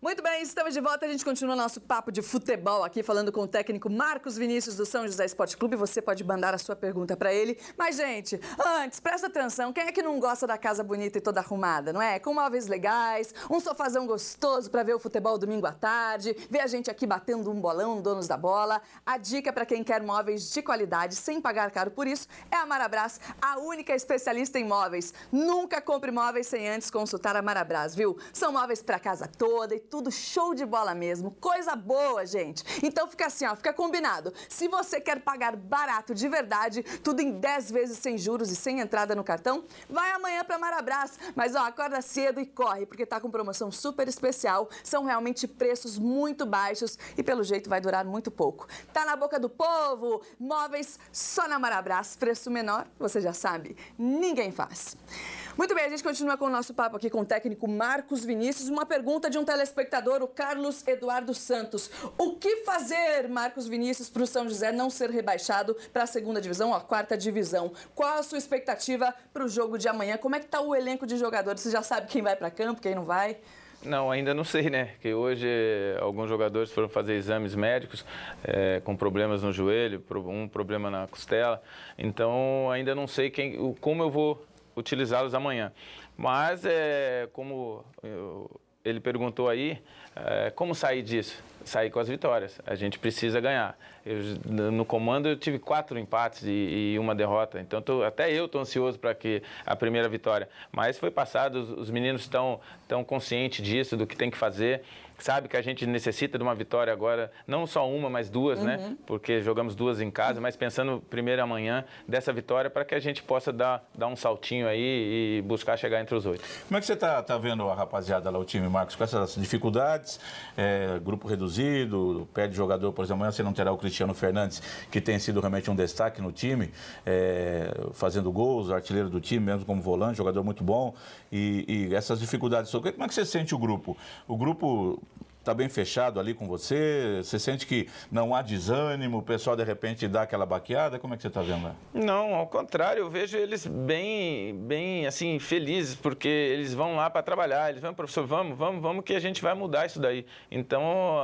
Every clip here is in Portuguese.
Muito bem, estamos de volta. A gente continua nosso papo de futebol aqui, falando com o técnico Marcos Vinícius do São José Esporte Clube. Você pode mandar a sua pergunta para ele. Mas, gente, antes, presta atenção. Quem é que não gosta da casa bonita e toda arrumada, não é? Com móveis legais, um sofazão gostoso para ver o futebol domingo à tarde, ver a gente aqui batendo um bolão, donos da bola. A dica para quem quer móveis de qualidade sem pagar caro por isso é a Marabras, a única especialista em móveis. Nunca compre móveis sem antes consultar a Marabras, viu? São móveis para casa toda e tudo show de bola mesmo. Coisa boa, gente. Então fica assim, ó, fica combinado. Se você quer pagar barato de verdade, tudo em 10 vezes sem juros e sem entrada no cartão, vai amanhã para Marabras. Mas ó, acorda cedo e corre, porque tá com promoção super especial. São realmente preços muito baixos e pelo jeito vai durar muito pouco. Tá na boca do povo? Móveis só na Marabras. Preço menor, você já sabe, ninguém faz. Muito bem, a gente continua com o nosso papo aqui com o técnico Marcos Vinícius. Uma pergunta de um telespectador, o Carlos Eduardo Santos. O que fazer, Marcos Vinícius, para o São José não ser rebaixado para a segunda divisão, a quarta divisão? Qual a sua expectativa para o jogo de amanhã? Como é que está o elenco de jogadores? Você já sabe quem vai para campo, quem não vai? Não, ainda não sei, né? Que hoje alguns jogadores foram fazer exames médicos é, com problemas no joelho, um problema na costela. Então ainda não sei quem, como eu vou utilizá-los amanhã. Mas, é, como eu, ele perguntou aí, é, como sair disso? sair com as vitórias. A gente precisa ganhar. Eu, no comando eu tive quatro empates e, e uma derrota. Então tô, até eu estou ansioso para que a primeira vitória. Mas foi passado, os, os meninos estão tão conscientes disso, do que tem que fazer sabe que a gente necessita de uma vitória agora, não só uma, mas duas, né? uhum. né? Porque jogamos duas em casa, mas pensando primeiro amanhã dessa vitória para que a gente possa dar, dar um saltinho aí e buscar chegar entre os oito. Como é que você está tá vendo a rapaziada lá, o time, Marcos, com essas dificuldades, é, grupo reduzido? reduzido, perde jogador, por exemplo, amanhã você não terá o Cristiano Fernandes, que tem sido realmente um destaque no time, é, fazendo gols, artilheiro do time, mesmo como volante, jogador muito bom, e, e essas dificuldades. Como é que você sente o grupo? O grupo Está bem fechado ali com você? Você sente que não há desânimo, o pessoal de repente dá aquela baqueada? Como é que você está vendo? Lá? Não, ao contrário, eu vejo eles bem, bem assim, felizes, porque eles vão lá para trabalhar, eles vão, professor, vamos, vamos, vamos, que a gente vai mudar isso daí. Então,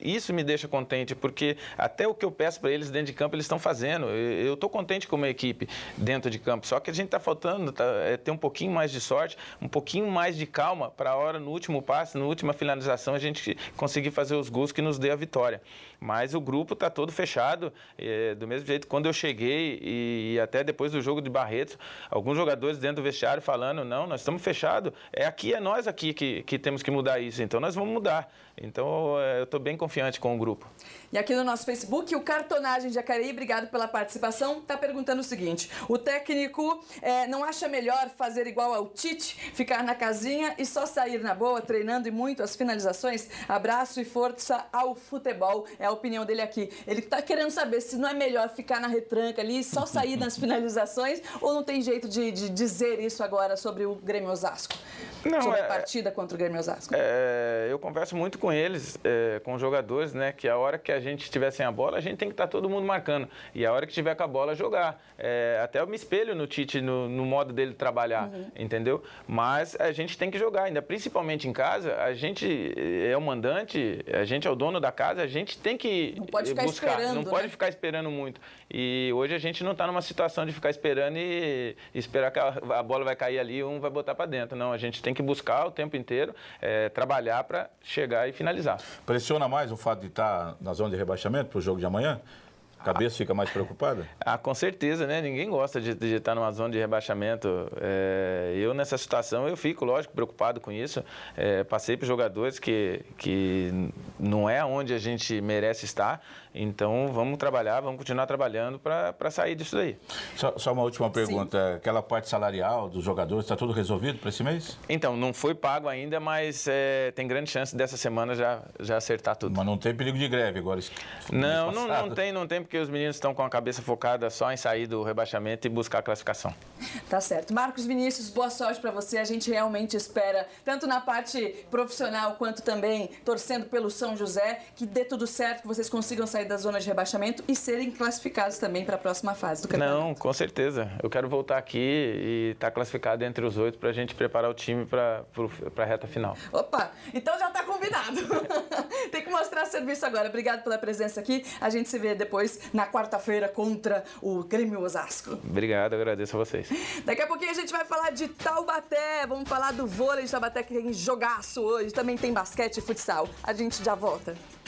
isso me deixa contente, porque até o que eu peço para eles dentro de campo, eles estão fazendo. Eu estou contente com a minha equipe dentro de campo, só que a gente está faltando tá, é, ter um pouquinho mais de sorte, um pouquinho mais de calma para a hora, no último passe, na última finalização, a gente gente conseguir fazer os gols que nos dê a vitória. Mas o grupo está todo fechado. É, do mesmo jeito, quando eu cheguei e, e, até depois do jogo de Barretos, alguns jogadores dentro do vestiário falando: não, nós estamos fechados. É aqui, é nós aqui que, que temos que mudar isso. Então nós vamos mudar. Então é, eu estou bem confiante com o grupo. E aqui no nosso Facebook, o Cartonagem Jacareí, obrigado pela participação, está perguntando o seguinte: o técnico é, não acha melhor fazer igual ao Tite, ficar na casinha e só sair na boa, treinando e muito as finalizações? Abraço e força ao futebol, é a opinião dele aqui. Ele tá querendo saber se não é melhor ficar na retranca ali, só sair nas finalizações, ou não tem jeito de, de dizer isso agora sobre o Grêmio Osasco? Não, sobre é, a partida contra o Grêmio Osasco? É, eu converso muito com eles, é, com os jogadores, né? Que a hora que a gente estiver sem a bola, a gente tem que estar tá todo mundo marcando. E a hora que tiver com a bola, jogar. É, até eu me espelho no Tite, no, no modo dele trabalhar, uhum. entendeu? Mas a gente tem que jogar, ainda principalmente em casa, a gente é uma comandante, a gente é o dono da casa, a gente tem que não pode ficar buscar, esperando, não né? pode ficar esperando muito. E hoje a gente não está numa situação de ficar esperando e, esperar que a, bola vai cair ali e um vai botar para dentro. Não, a gente tem que buscar o tempo inteiro, é, trabalhar para chegar e finalizar. Pressiona mais o fato de estar tá na zona de rebaixamento para o jogo de amanhã? A cabeça fica mais preocupada? Ah, com certeza, né? Ninguém gosta de, de estar numa zona de rebaixamento. É, eu, nessa situação, eu fico, lógico, preocupado com isso. É, passei os jogadores que, que não é onde a gente merece estar. Então, vamos trabalhar, vamos continuar trabalhando para sair disso daí. Só, só uma última pergunta. Sim. Aquela parte salarial dos jogadores, está tudo resolvido para esse mês? Então, não foi pago ainda, mas é, tem grande chance dessa semana já, já acertar tudo. Mas não tem perigo de greve agora? Não, não, não tem, não tem porque os meninos estão com a cabeça focada só em sair do rebaixamento e buscar a classificação. Tá certo. Marcos Vinícius, boa sorte para você. A gente realmente espera, tanto na parte profissional quanto também torcendo pelo São José, que dê tudo certo, que vocês consigam sair da zona de rebaixamento e serem classificados também para a próxima fase do campeonato. Não, com certeza. Eu quero voltar aqui e estar tá classificado entre os oito para a gente preparar o time para a reta final. Opa, então já está combinado. serviço agora. Obrigado pela presença aqui. A gente se vê depois na quarta-feira contra o Grêmio Osasco. Obrigado, agradeço a vocês. Daqui a pouquinho a gente vai falar de Taubaté. Vamos falar do vôlei de Taubaté que tem jogaço hoje. Também tem basquete e futsal. A gente já volta.